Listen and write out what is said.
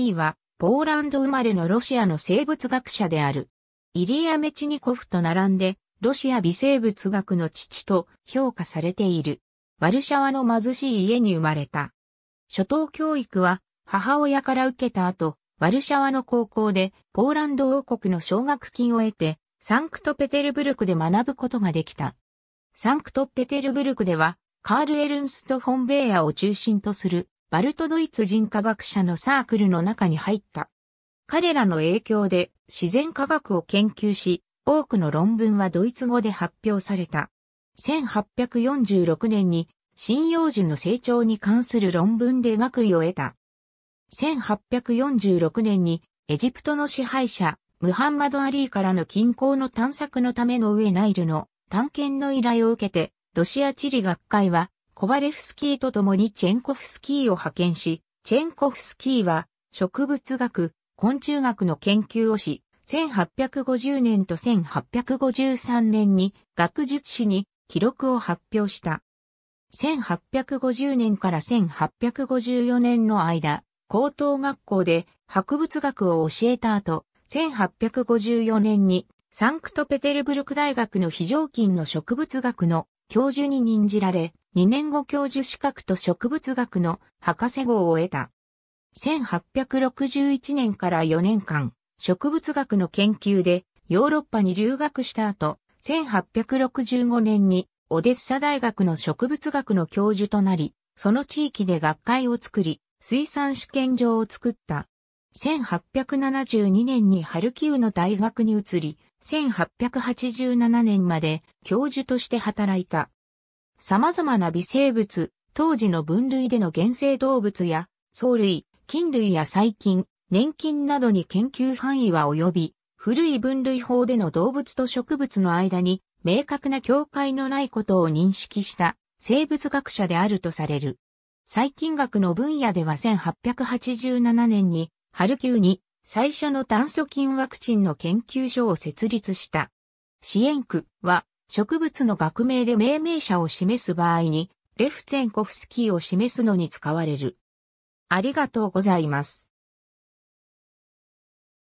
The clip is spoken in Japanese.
キーは、ポーランド生まれのロシアの生物学者である。イリア・メチニコフと並んで、ロシア微生物学の父と評価されている。ワルシャワの貧しい家に生まれた。初等教育は母親から受けた後、ワルシャワの高校でポーランド王国の奨学金を得て、サンクトペテルブルクで学ぶことができた。サンクトペテルブルクでは、カール・エルンスト・フォンベーアを中心とするバルトドイツ人科学者のサークルの中に入った。彼らの影響で自然科学を研究し、多くの論文はドイツ語で発表された。1846年に針葉樹の成長に関する論文で学位を得た。1846年にエジプトの支配者、ムハンマド・アリーからの近郊の探索のための上ナイルの探検の依頼を受けて、ロシア地理学会はコバレフスキーと共にチェンコフスキーを派遣し、チェンコフスキーは植物学、昆虫学の研究をし、1850年と1853年に学術誌に記録を発表した。1850年から1854年の間、高等学校で博物学を教えた後、1854年にサンクトペテルブルク大学の非常勤の植物学の教授に任じられ、2年後教授資格と植物学の博士号を得た。1861年から4年間、植物学の研究でヨーロッパに留学した後、1865年にオデッサ大学の植物学の教授となり、その地域で学会を作り、水産試験場を作った。1872年にハルキウの大学に移り、1887年まで教授として働いた。様々な微生物、当時の分類での原生動物や、藻類、菌類や細菌、粘菌などに研究範囲は及び、古い分類法での動物と植物の間に明確な境界のないことを認識した生物学者であるとされる。細菌学の分野では1887年にハルキーに最初の炭疽菌ワクチンの研究所を設立した。支援区は植物の学名で命名者を示す場合にレフツェンコフスキーを示すのに使われる。ありがとうございます。